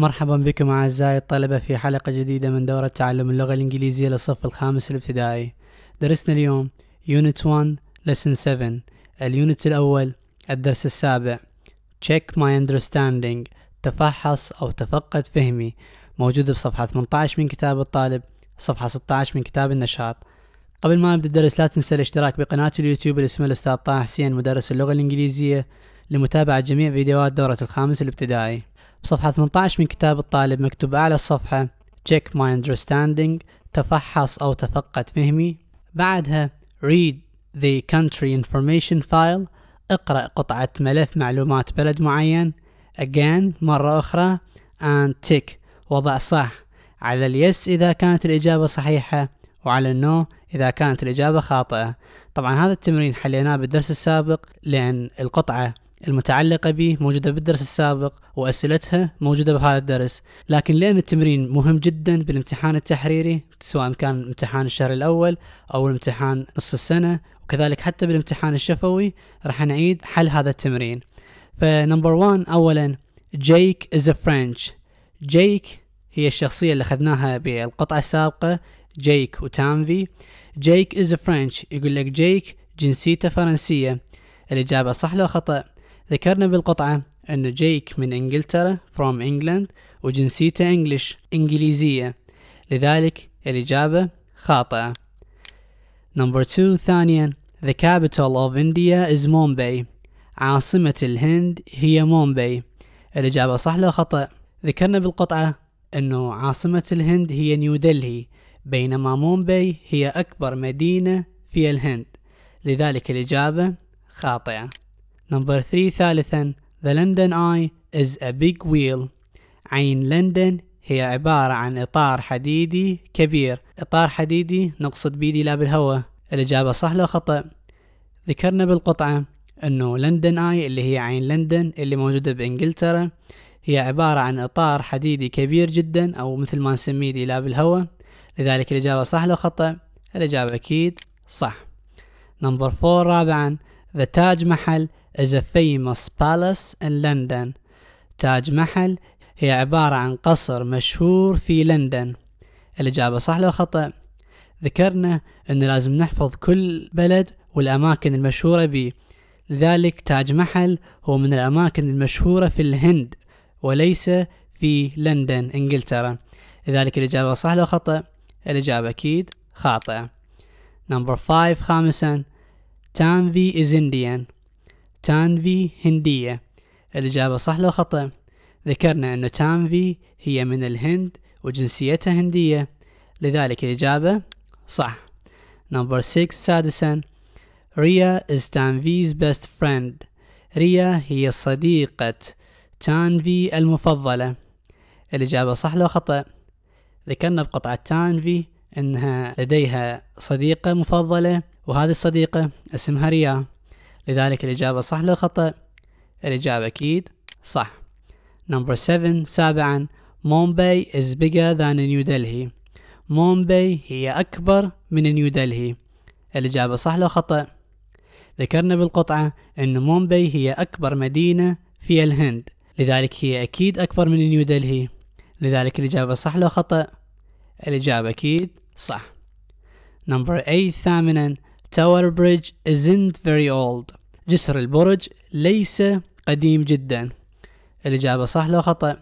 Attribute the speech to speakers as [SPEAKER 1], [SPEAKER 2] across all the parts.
[SPEAKER 1] مرحبا بكم أعزائي الطلبة في حلقة جديدة من دورة تعلم اللغة الإنجليزية للصف الخامس الابتدائي درسنا اليوم Unit 1 Lesson 7 اليونت الأول الدرس السابع Check my understanding تفحص أو تفقد فهمي موجودة بصفحة 18 من كتاب الطالب صفحة 16 من كتاب النشاط قبل ما أبدأ الدرس لا تنسى الاشتراك بقناة اليوتيوب اللي اسمها الأستاذ طه حسين مدرس اللغة الإنجليزية لمتابعة جميع فيديوهات دورة الخامس الابتدائي بصفحة 18 من كتاب الطالب مكتوب أعلى الصفحة check my understanding تفحص أو تفقد فهمي بعدها read the country information file اقرأ قطعة ملف معلومات بلد معين again مرة أخرى and tick وضع صح على اليس إذا كانت الإجابة صحيحة وعلى النو إذا كانت الإجابة خاطئة طبعا هذا التمرين حليناه بالدرس السابق لأن القطعة المتعلقة به موجودة بالدرس السابق وأسئلتها موجودة بهذا الدرس لكن لأن التمرين مهم جدا بالامتحان التحريري سواء كان امتحان الشهر الأول أو الامتحان نص السنة وكذلك حتى بالامتحان الشفوي راح نعيد حل هذا التمرين فنمبر 1 أولا جيك is a French جيك هي الشخصية اللي أخذناها بالقطعة السابقة جيك وتانفي جيك is a French يقول لك جيك جنسيته فرنسية الإجابة صح لو خطأ ذكرنا بالقطعة أن جيك من إنجلترا from England وجنسيته إنجلش إنجليزية لذلك الإجابة خاطئة Number two ثانيا The capital of India is Mumbai عاصمة الهند هي مومباي الإجابة صح لو خطأ ذكرنا بالقطعة أنه عاصمة الهند هي نيو دلهي بينما مومباي هي أكبر مدينة في الهند لذلك الإجابة خاطئة نمبر 3 ثالثا The London Eye is a big wheel عين لندن هي عبارة عن إطار حديدي كبير إطار حديدي نقصد بيدي لا بالهواء الإجابة صح لو خطأ ذكرنا بالقطعة أنه لندن آي اللي هي عين لندن اللي موجودة بإنجلترا هي عبارة عن إطار حديدي كبير جدا أو مثل ما نسميه دي لا بالهواء لذلك الإجابة صح لو خطأ الإجابة أكيد صح نمبر فور رابعا The Taj Mahal is a famous palace in London تاج محل هي عبارة عن قصر مشهور في لندن الإجابة صح لو خطأ ذكرنا أنه لازم نحفظ كل بلد والأماكن المشهورة به لذلك تاج محل هو من الأماكن المشهورة في الهند وليس في لندن إنجلترا لذلك الإجابة صح لو خطأ الإجابة أكيد خاطئة نمبر 5 خامسا تانفي is Indian تانفي هندية الإجابة صح لو خطأ ذكرنا أن تانفي هي من الهند وجنسيتها هندية لذلك الإجابة صح نمبر 6 سادسا ريا is تانفي's best friend ريا هي صديقة تانفي المفضلة الإجابة صح لو خطأ ذكرنا بقطعة تانفي أنها لديها صديقة مفضلة وهذه الصديقة اسمها ريا لذلك الإجابة صح للخطأ خطأ الإجابة أكيد صح Number 7 سابعا مومباي is bigger than نيو دلهي مومباي هي أكبر من نيو دلهي الإجابة صح لو خطأ ذكرنا بالقطعة أن مومباي هي أكبر مدينة في الهند لذلك هي أكيد أكبر من نيو دلهي لذلك الإجابة صح لو خطأ الإجابة أكيد صح Number 8 ثامنا Tower Bridge isn't very old جسر البرج ليس قديم جدا الإجابة صح لو خطأ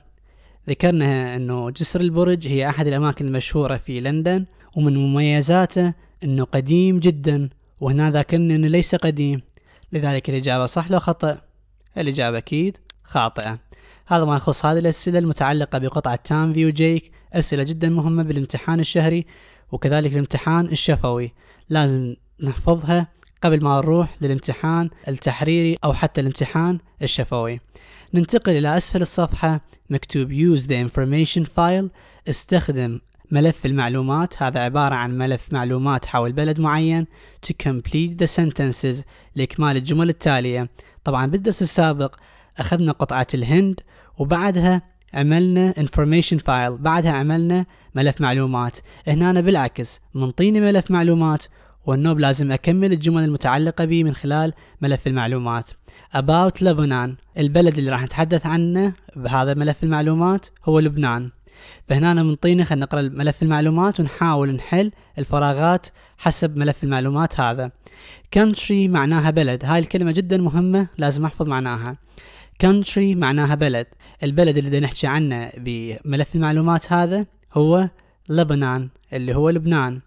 [SPEAKER 1] ذكرنا أنه جسر البرج هي أحد الأماكن المشهورة في لندن ومن مميزاته أنه قديم جدا وهنا ذاكرنا أنه ليس قديم لذلك الإجابة صح لو خطأ الإجابة أكيد خاطئة هذا ما يخص هذه الأسئلة المتعلقة بقطعة تام فيو جيك أسئلة جدا مهمة بالامتحان الشهري وكذلك الامتحان الشفوي لازم نحفظها قبل ما نروح للامتحان التحريري أو حتى الامتحان الشفوي ننتقل إلى أسفل الصفحة مكتوب Use the Information File استخدم ملف المعلومات هذا عبارة عن ملف معلومات حول بلد معين to complete the sentences لإكمال الجمل التالية طبعا بالدرس السابق أخذنا قطعة الهند وبعدها عملنا information file بعدها عملنا ملف معلومات هنا بالعكس منطيني ملف معلومات والنوب لازم أكمل الجمل المتعلقة به من خلال ملف المعلومات about Lebanon البلد اللي راح نتحدث عنه بهذا ملف المعلومات هو لبنان فهنا منطينا خلينا نقرا ملف المعلومات ونحاول نحل الفراغات حسب ملف المعلومات هذا country معناها بلد هاي الكلمة جدا مهمة لازم احفظ معناها country معناها بلد البلد اللي بدنا نحكي عنه بملف المعلومات هذا هو لبنان اللي هو لبنان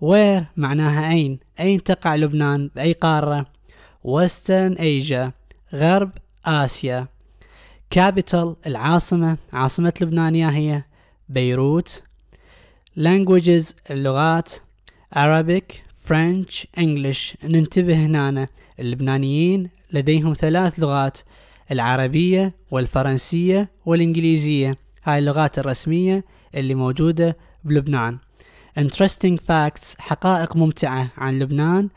[SPEAKER 1] وير معناها أين أين تقع لبنان بأي قارة وسترن أيجا غرب آسيا كابيتال العاصمة عاصمة لبنان هي بيروت languages اللغات Arabic French English ننتبه هنا اللبنانيين لديهم ثلاث لغات العربية والفرنسية والإنجليزية هاي اللغات الرسمية اللي موجودة بلبنان Interesting facts حقائق ممتعة عن لبنان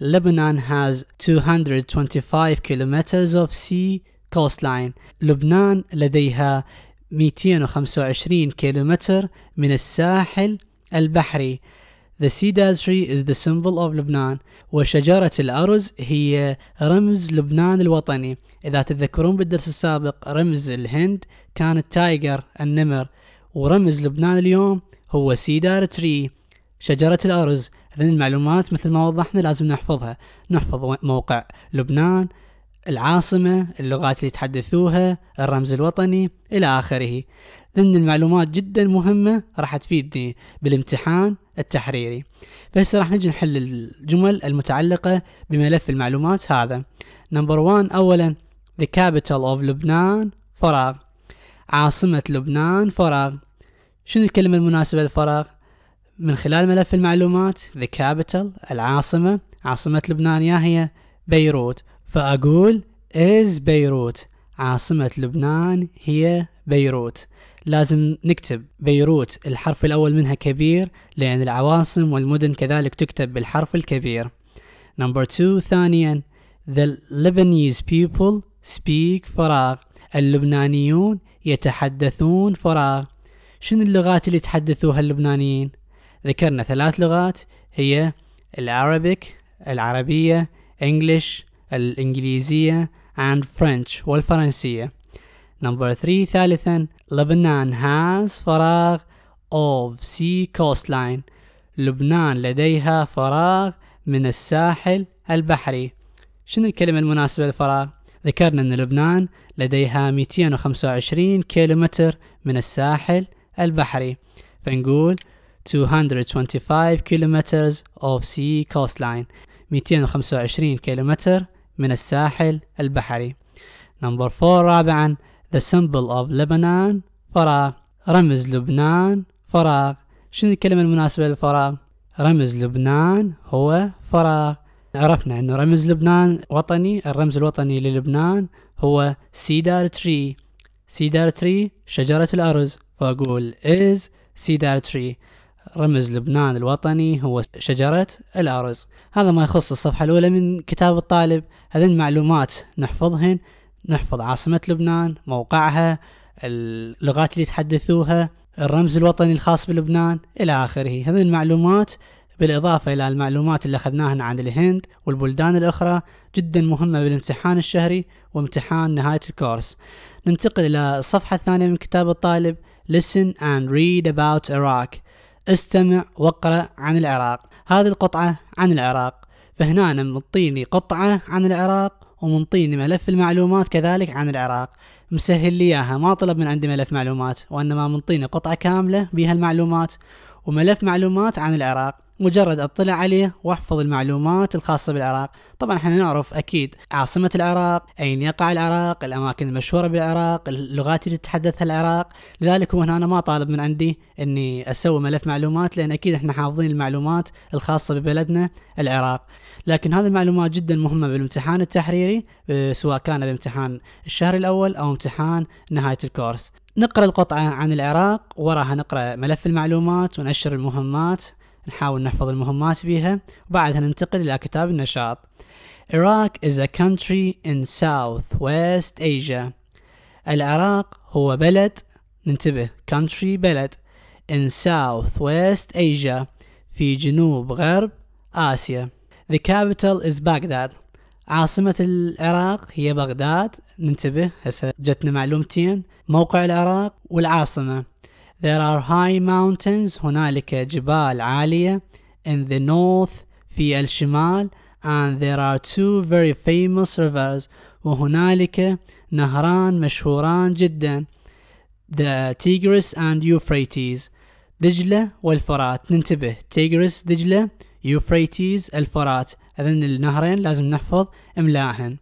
[SPEAKER 1] Lebanon has 225 kilometers of sea coastline لبنان لديها 225 كيلومتر من الساحل البحري The cedar tree is the symbol of لبنان وشجرة الأرز هي رمز لبنان الوطني إذا تذكرون بالدرس السابق رمز الهند كان التايجر النمر ورمز لبنان اليوم هو سيدار تري شجرة الأرز هذه المعلومات مثل ما وضحنا لازم نحفظها نحفظ موقع لبنان العاصمة اللغات اللي يتحدثوها الرمز الوطني إلى آخره لأن المعلومات جدا مهمة راح تفيدني بالامتحان التحريري بس راح نجي نحل الجمل المتعلقة بملف المعلومات هذا نمبر 1 أولا The capital of لبنان فراغ عاصمة لبنان فراغ شنو الكلمة المناسبة للفراغ من خلال ملف المعلومات the capital العاصمة عاصمة لبنان يا هي بيروت فأقول is بيروت عاصمة لبنان هي بيروت لازم نكتب بيروت الحرف الأول منها كبير لأن العواصم والمدن كذلك تكتب بالحرف الكبير نمبر تو ثانيا The Lebanese people speak فراغ اللبنانيون يتحدثون فراغ شنو اللغات اللي يتحدثوها اللبنانيين ذكرنا ثلاث لغات هي العربيك العربية انجلش الانجليزية and French والفرنسية Number ثري ثالثا لبنان has فراغ of sea coastline لبنان لديها فراغ من الساحل البحري شنو الكلمة المناسبة للفراغ؟ ذكرنا أن لبنان لديها 225 كيلومتر من الساحل البحري فنقول 225 كيلومتر of sea coastline 225 كيلومتر من الساحل البحري نمبر 4 رابعا the symbol of Lebanon فراغ رمز لبنان فراغ شنو الكلمة المناسبة للفراغ رمز لبنان هو فراغ عرفنا أنه رمز لبنان وطني الرمز الوطني للبنان هو سيدار تري سيدار تري شجرة الأرز فأقول is cedar tree رمز لبنان الوطني هو شجرة الأرز هذا ما يخص الصفحة الأولى من كتاب الطالب هذين المعلومات نحفظهن نحفظ عاصمة لبنان موقعها اللغات اللي تحدثوها الرمز الوطني الخاص بلبنان إلى آخره هذه المعلومات بالإضافة إلى المعلومات اللي أخذناها عن الهند والبلدان الأخرى جدا مهمة بالامتحان الشهري وامتحان نهاية الكورس ننتقل إلى الصفحة الثانية من كتاب الطالب Listen and read about Iraq استمع واقرأ عن العراق هذه القطعة عن العراق فهنا أنا منطيني قطعة عن العراق ومنطيني ملف المعلومات كذلك عن العراق مسهل لي اياها ما طلب من عندي ملف معلومات وانما منطيني قطعة كاملة بها المعلومات وملف معلومات عن العراق مجرد اطلع عليه واحفظ المعلومات الخاصة بالعراق طبعا احنا نعرف اكيد عاصمة العراق اين يقع العراق الاماكن المشهورة بالعراق اللغات اللي تتحدثها العراق لذلك هو هنا انا ما طالب من عندي اني اسوي ملف معلومات لان اكيد احنا حافظين المعلومات الخاصة ببلدنا العراق لكن هذه المعلومات جدا مهمة بالامتحان التحريري آه، سواء كان بامتحان الشهر الاول او امتحان نهاية الكورس نقرأ القطعة عن العراق وراها نقرأ ملف المعلومات ونشر المهمات نحاول نحفظ المهمات بيها وبعدها ننتقل إلى كتاب النشاط Iraq is a country in West Asia العراق هو بلد ننتبه country بلد in West Asia في جنوب غرب آسيا The capital is Baghdad عاصمة العراق هي بغداد ننتبه هسه جتنا معلومتين موقع العراق والعاصمة There are high mountains هنالك جبال عالية in the north في الشمال and there are two very famous rivers وهنالك نهران مشهوران جدا the Tigris and Euphrates دجلة والفرات ننتبه Tigris دجلة Euphrates الفرات إذن النهرين لازم نحفظ إملاهن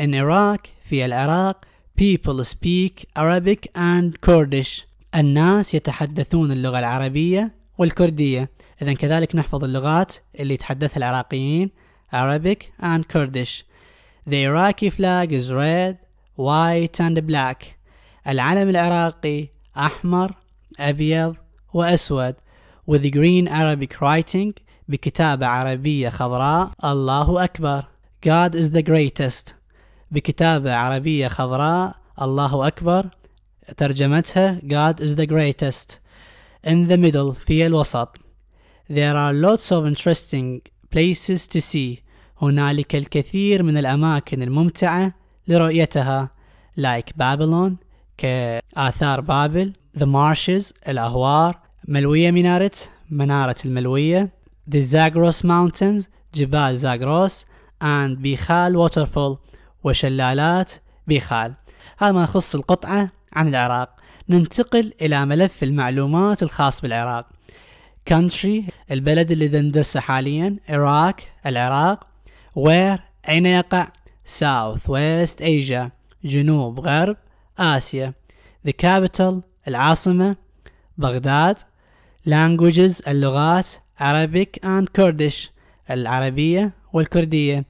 [SPEAKER 1] In Iraq في العراق people speak Arabic and Kurdish الناس يتحدثون اللغة العربية والكردية إذا كذلك نحفظ اللغات اللي يتحدثها العراقيين Arabic and Kurdish The Iraqi flag is red, white and black العلم العراقي أحمر أبيض وأسود with green Arabic writing بكتابة عربية خضراء الله أكبر God is the greatest بكتابة عربية خضراء الله أكبر ترجمتها God is the greatest in the middle في الوسط There are lots of interesting places to see هنالك الكثير من الأماكن الممتعة لرؤيتها like Babylon كآثار بابل The Marshes الأهوار ملوية منارة منارة الملوية The Zagros Mountains جبال زاغروس and بيخال waterfall وشلالات بيخال هذا ما يخص القطعة عن العراق ننتقل إلى ملف المعلومات الخاص بالعراق country البلد اللي ندرسه حاليا Iraq العراق where أين يقع South West Asia جنوب غرب آسيا the capital العاصمة بغداد languages اللغات Arabic and Kurdish العربية والكردية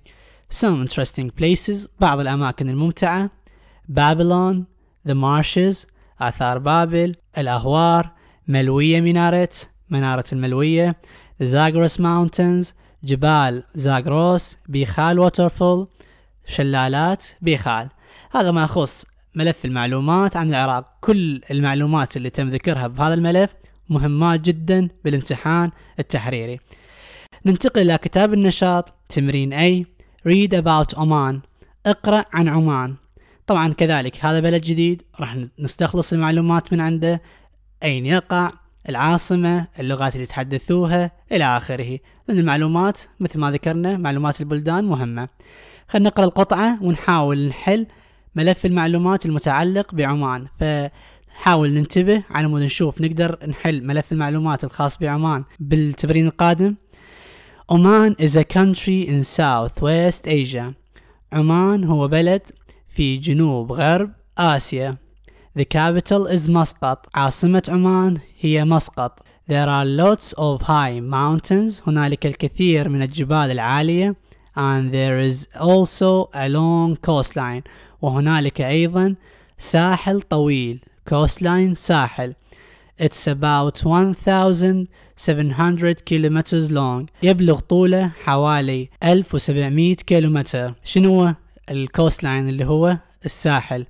[SPEAKER 1] some interesting places بعض الأماكن الممتعة Babylon The Marshes آثار بابل الأهوار ملوية منارة منارة الملوية The Zagros Mountains جبال زاغروس بيخال ووترفول شلالات بيخال هذا ما يخص ملف المعلومات عن العراق كل المعلومات اللي تم ذكرها بهذا الملف مهمات جدا بالامتحان التحريري ننتقل إلى كتاب النشاط تمرين أي Read about Oman اقرأ عن عمان طبعا كذلك هذا بلد جديد راح نستخلص المعلومات من عنده أين يقع العاصمة اللغات اللي يتحدثوها إلى آخره لأن المعلومات مثل ما ذكرنا معلومات البلدان مهمة خلنا نقرأ القطعة ونحاول نحل ملف المعلومات المتعلق بعمان ف... حاول ننتبه على مود نشوف نقدر نحل ملف المعلومات الخاص بعمان بالتمرين القادم Oman is a country in Southwest Asia. عمان هو بلد في جنوب غرب آسيا The capital is مسقط عاصمة عمان هي مسقط There are lots of high mountains هنالك الكثير من الجبال العالية and there is also a long coastline وهنالك أيضا ساحل طويل coastline ساحل It's about 1700 kilometers long يبلغ طوله حوالي 1700 كيلومتر شنو الكوست لاين اللي هو الساحل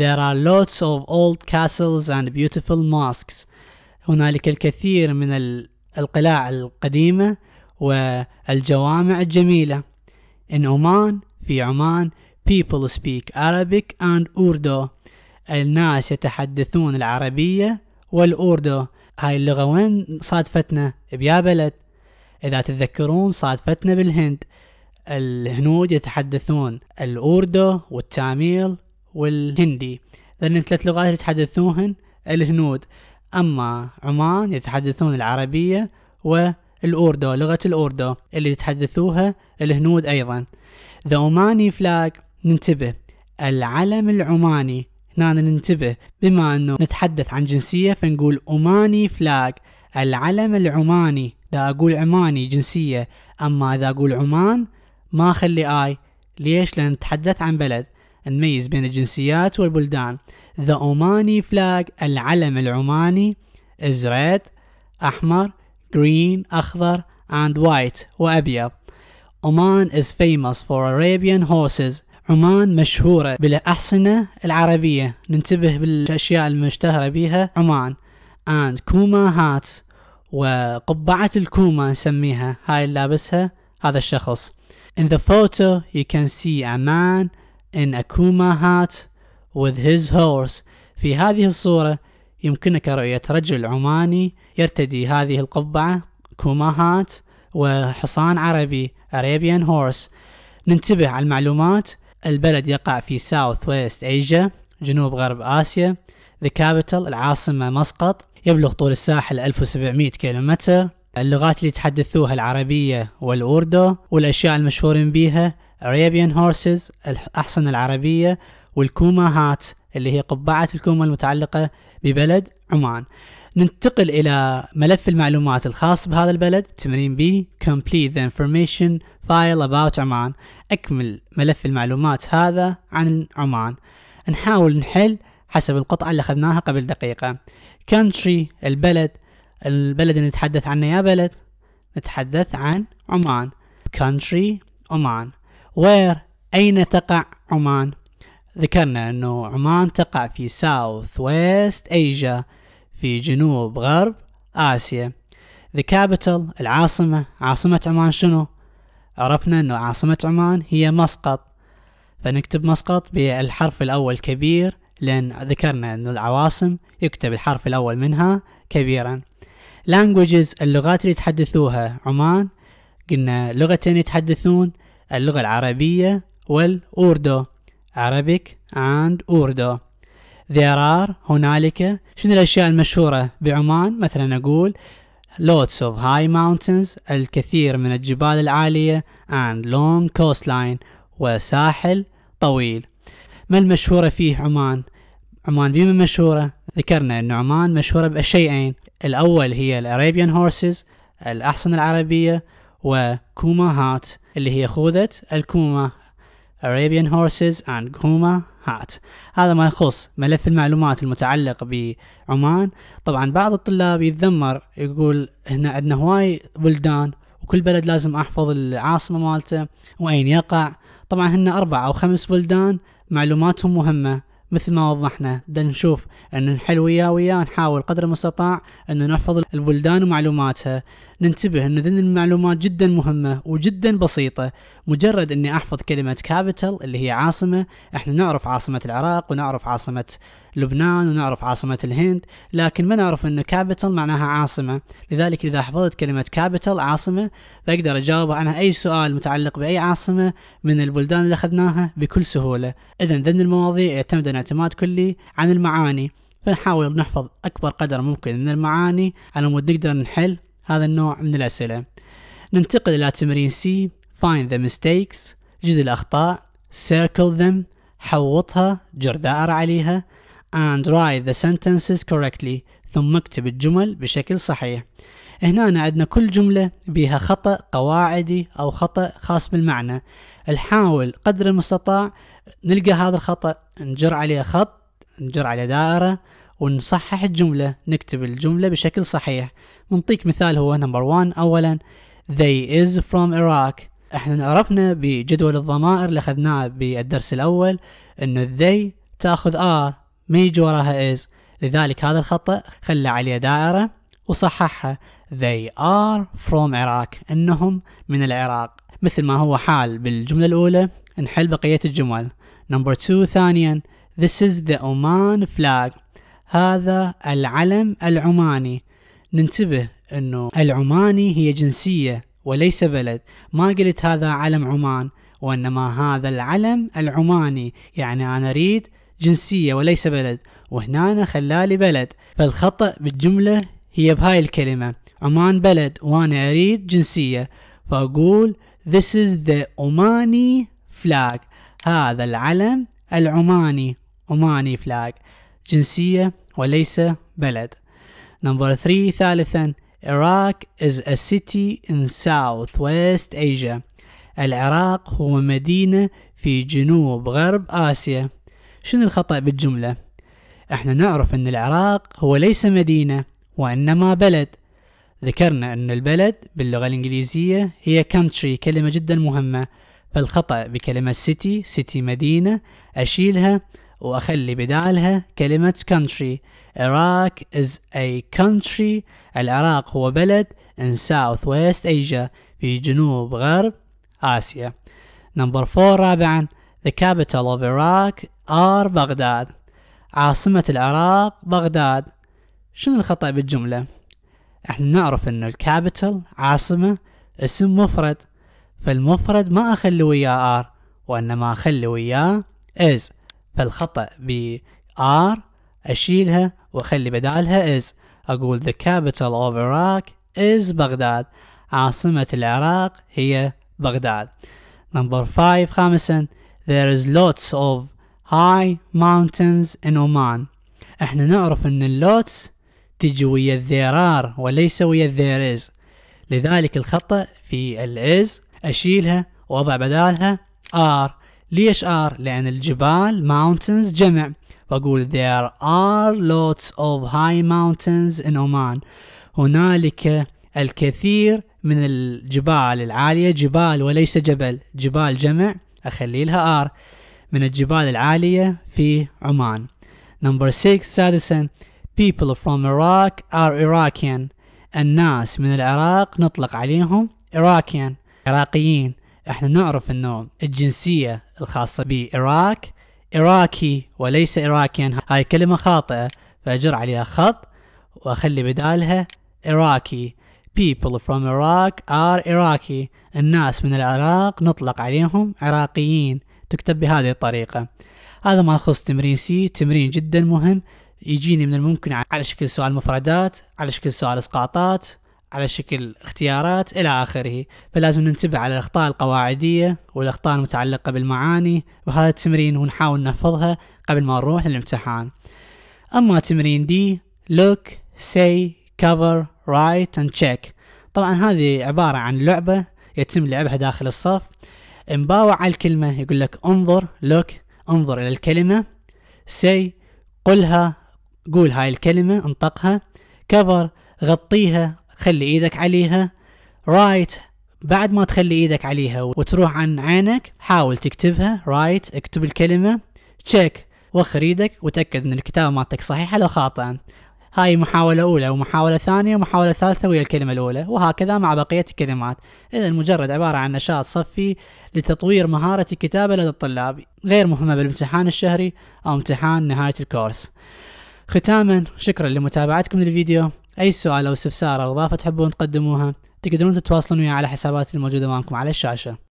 [SPEAKER 1] There are lots of old castles and beautiful mosques هنالك الكثير من القلاع القديمة والجوامع الجميلة In Oman في عمان people speak Arabic and Urdu الناس يتحدثون العربية والأوردو هاي اللغة وين صادفتنا بيا بلد إذا تتذكرون صادفتنا بالهند الهنود يتحدثون الأوردو والتاميل والهندي لأن الثلاث لغات يتحدثوهن الهنود أما عمان يتحدثون العربية والأوردو لغة الأوردو اللي يتحدثوها الهنود أيضا ذا اوماني فلاج ننتبه العلم العماني هنا ننتبه بما أنه نتحدث عن جنسية فنقول أماني فلاج العلم العماني إذا أقول عماني جنسية أما إذا أقول عمان ما أخلي آي ليش؟ لأن نتحدث عن بلد نميز بين الجنسيات والبلدان ذا أوماني فلاج العلم العماني is red أحمر green أخضر and white وأبيض Oman is famous for Arabian horses عمان مشهورة بالأحصنة العربية ننتبه بالأشياء المشتهرة بها عمان and كوما هات وقبعة الكوما نسميها هاي اللي لابسها هذا الشخص In the photo, you can see a man in a Kuma hat with his horse. في هذه الصورة يمكنك رؤية رجل عماني يرتدي هذه القبعة كوما هات وحصان عربي Arabian horse. ننتبه على المعلومات البلد يقع في ساوث ويست ايجا جنوب غرب اسيا The capital العاصمة مسقط يبلغ طول الساحل 1700 كيلومتر اللغات اللي يتحدثوها العربية والأوردو والأشياء المشهورين بيها Arabian Horses الأحصنة العربية والكوماهات اللي هي قبعة الكوما المتعلقة ببلد عمان ننتقل إلى ملف المعلومات الخاص بهذا البلد تمرين بي Complete the information file about عمان أكمل ملف المعلومات هذا عن عمان نحاول نحل حسب القطعة اللي أخذناها قبل دقيقة Country البلد البلد اللي نتحدث عنه يا بلد نتحدث عن عمان country عمان where أين تقع عمان ذكرنا أنه عمان تقع في ساوث ويست أيجا في جنوب غرب آسيا The capital العاصمة عاصمة عمان شنو؟ عرفنا أنه عاصمة عمان هي مسقط فنكتب مسقط بالحرف الأول كبير لأن ذكرنا أن العواصم يكتب الحرف الأول منها كبيرا languages اللغات اللي يتحدثوها عمان قلنا لغتين يتحدثون اللغة العربية والأوردو Arabic and Urdu There are هنالك شنو الأشياء المشهورة بعمان مثلا نقول lots of high mountains الكثير من الجبال العالية and long coastline وساحل طويل ما المشهورة فيه عمان عمان بما مشهورة ذكرنا أن عمان مشهورة بشيئين الأول هي الأرابيان هورسز الأحصنة العربية وكوما هات اللي هي خوذة الكوما Arabian Horses and Kuma Hat هذا ما يخص ملف المعلومات المتعلق بعمان طبعا بعض الطلاب يتذمر يقول هنا عندنا هواي بلدان وكل بلد لازم احفظ العاصمة مالته وين يقع طبعا هن اربع او خمس بلدان معلوماتهم مهمة مثل ما وضحنا بدنا نشوف أن نحل وياه وياه نحاول قدر المستطاع أن نحفظ البلدان ومعلوماتها ننتبه أن ذن المعلومات جدا مهمة وجدا بسيطة مجرد أني أحفظ كلمة كابيتال اللي هي عاصمة احنا نعرف عاصمة العراق ونعرف عاصمة لبنان ونعرف عاصمة الهند لكن ما نعرف أن كابيتال معناها عاصمة لذلك إذا حفظت كلمة كابيتال عاصمة بقدر أجاوب عنها أي سؤال متعلق بأي عاصمة من البلدان اللي أخذناها بكل سهولة إذا ذن المواضيع يعتمد اعتماد كلي عن المعاني فنحاول نحفظ أكبر قدر ممكن من المعاني على مود نقدر نحل هذا النوع من الأسئلة ننتقل إلى تمرين C Find the mistakes جد الأخطاء Circle them حوطها جر دائرة عليها and write the sentences correctly ثم اكتب الجمل بشكل صحيح هنا عندنا كل جملة بها خطأ قواعدي أو خطأ خاص بالمعنى نحاول قدر المستطاع نلقى هذا الخطأ نجر عليه خط نجر عليه دائرة ونصحح الجملة نكتب الجملة بشكل صحيح نعطيك مثال هو نمبر 1 أولا they is from Iraq احنا عرفنا بجدول الضمائر اللي اخذناه بالدرس الأول أن they تأخذ آه ما يجي وراها is لذلك هذا الخطأ خلى عليه دائرة وصححها they are from Iraq انهم من العراق مثل ما هو حال بالجملة الأولى نحل بقية الجمل نمبر 2 ثانيا this is the Oman flag هذا العلم العماني ننتبه انه العماني هي جنسية وليس بلد ما قلت هذا علم عمان وانما هذا العلم العماني يعني انا اريد جنسية وليس بلد وهنا خلالي بلد فالخطأ بالجملة هي بهاي الكلمة عمان بلد وانا اريد جنسية فاقول this is the Omani flag هذا العلم العماني Omani flag جنسية وليس بلد Number ثري ثالثا Iraq is a city in Southwest Asia العراق هو مدينة في جنوب غرب آسيا شنو الخطأ بالجملة؟ احنا نعرف ان العراق هو ليس مدينة وإنما بلد ذكرنا أن البلد باللغة الإنجليزية هي country كلمة جدا مهمة فالخطأ بكلمة city city مدينة أشيلها واخلي بدالها كلمة country Iraq is a country العراق هو بلد in southwest Asia في جنوب غرب آسيا نمبر فور رابعا the capital of Iraq are بغداد عاصمة العراق بغداد شنو الخطأ بالجملة؟ احنا نعرف ان الكابيتال عاصمة اسم مفرد فالمفرد ما اخلي وياه ار وانما اخلي وياه is فالخطأ ب R أشيلها وأخلي بدالها is أقول the capital of Iraq is بغداد عاصمة العراق هي بغداد number 5 خامسا there is lots of high mountains in Oman احنا نعرف ان اللوتس تجي ويا there are وليس ويا there is لذلك الخطأ في ال is أشيلها وأضع بدالها are ليش ار لأن الجبال mountains جمع بقول there are lots of high mountains in Oman هنالك الكثير من الجبال العالية جبال وليس جبل جبال جمع أخلي لها ار من الجبال العالية في عمان Number 6 سادسا People from Iraq are Iraqian الناس من العراق نطلق عليهم Iraqian عراقيين احنا نعرف انه الجنسية الخاصة بعراق اراكي وليس عراقيا هاي كلمة خاطئة فأجر عليها خط وأخلي بدالها اراكي people from Iraq are Iraqi الناس من العراق نطلق عليهم عراقيين تكتب بهذه الطريقة هذا ما يخص تمرين سي تمرين جدا مهم يجيني من الممكن على شكل سؤال مفردات على شكل سؤال اسقاطات على شكل اختيارات إلى آخره فلازم ننتبه على الأخطاء القواعدية والأخطاء المتعلقة بالمعاني بهذا التمرين ونحاول نحفظها قبل ما نروح للامتحان أما تمرين دي look, say, cover, write and check طبعا هذه عبارة عن لعبة يتم لعبها داخل الصف انباوع على الكلمة يقول لك انظر look انظر إلى الكلمة say قلها قول هاي الكلمة انطقها cover غطيها خلي ايدك عليها رايت بعد ما تخلي ايدك عليها وتروح عن عينك حاول تكتبها رايت اكتب الكلمة تشيك وخر ايدك وتأكد ان الكتابة مالتك صحيحة لو خاطئة هاي محاولة أولى ومحاولة ثانية ومحاولة ثالثة ويا الكلمة الأولى وهكذا مع بقية الكلمات إذا مجرد عبارة عن نشاط صفي لتطوير مهارة الكتابة لدى الطلاب غير مهمة بالامتحان الشهري أو امتحان نهاية الكورس ختاما شكرا لمتابعتكم للفيديو أي سؤال أو استفسار أو إضافة تحبون تقدموها تقدرون تتواصلون وياي على حساباتي الموجودة أمامكم على الشاشة